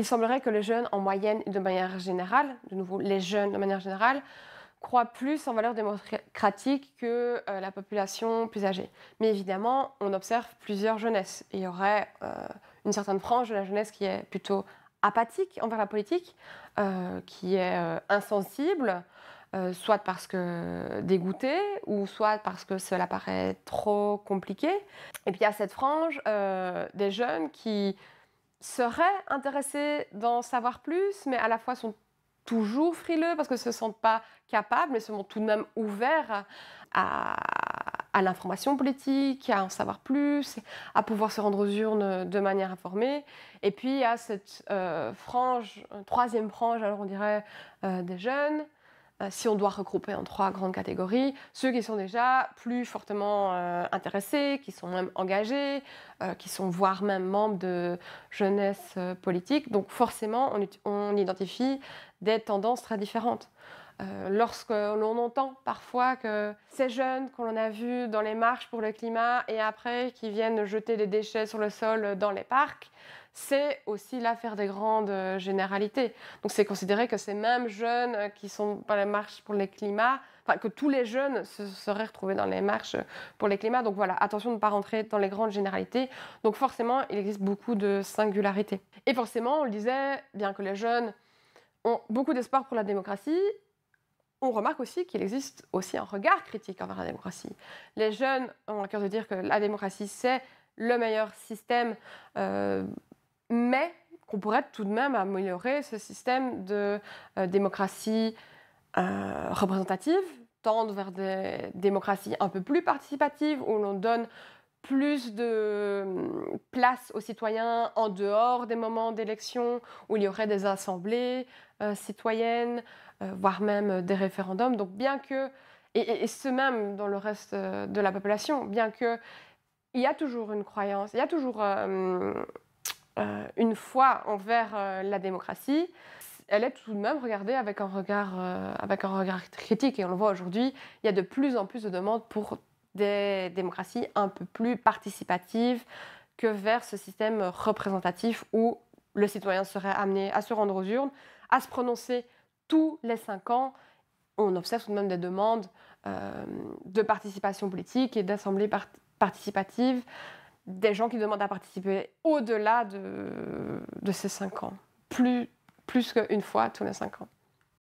il semblerait que les jeunes, en moyenne et de manière générale, de nouveau, les jeunes de manière générale, croient plus en valeur démocratique que euh, la population plus âgée. Mais évidemment, on observe plusieurs jeunesses. Il y aurait euh, une certaine frange de la jeunesse qui est plutôt apathique envers la politique, euh, qui est insensible, soit parce que dégoûtée, ou soit parce que cela paraît trop compliqué. Et puis il y a cette frange des jeunes qui seraient intéressés d'en savoir plus, mais à la fois sont toujours frileux parce que se sentent pas capables, mais se tout de même ouverts à, l'information politique, à en savoir plus, à pouvoir se rendre aux urnes de manière informée. Et puis à cette euh, frange, euh, troisième frange, alors on dirait euh, des jeunes, euh, si on doit regrouper en trois grandes catégories, ceux qui sont déjà plus fortement euh, intéressés, qui sont même engagés, euh, qui sont voire même membres de jeunesse politique. Donc forcément, on, identifie des tendances très différentes. Euh, lorsque l'on entend parfois que ces jeunes qu'on a vus dans les marches pour le climat et après qui viennent jeter des déchets sur le sol dans les parcs, c'est aussi l'affaire des grandes euh, généralités. Donc c'est considéré que ces mêmes jeunes euh, qui sont dans les marches pour le climat, enfin que tous les jeunes se seraient retrouvés dans les marches pour le climat. Donc voilà, attention de ne pas rentrer dans les grandes généralités. Donc forcément, il existe beaucoup de singularités. Et forcément, on le disait, bien que les jeunes ont beaucoup d'espoir pour la démocratie, on remarque aussi qu'il existe aussi un regard critique envers la démocratie. Les jeunes ont le cœur de dire que la démocratie, c'est le meilleur système, euh, mais qu'on pourrait tout de même améliorer ce système de euh, démocratie euh, représentative, tendre vers des démocraties un peu plus participatives, où l'on donne plus de hum, place aux citoyens en dehors des moments d'élection, où il y aurait des assemblées euh, citoyennes, euh, voire même euh, des référendums. Donc bien que, et, ce même dans le reste de la population, bien que il y a toujours une croyance, il y a toujours hum, une foi envers la démocratie, elle est tout de même regardée avec un regard, avec un regard critique. Et on le voit aujourd'hui, il y a de plus en plus de demandes pour des démocraties un peu plus participatives que vers ce système représentatif où le citoyen serait amené à se rendre aux urnes, à se prononcer tous les cinq ans. On observe tout de même des demandes euh, de participation politique et d'assemblées participatives, des gens qui demandent à participer au-delà de, ces cinq ans, plus, plus qu'une fois tous les cinq ans.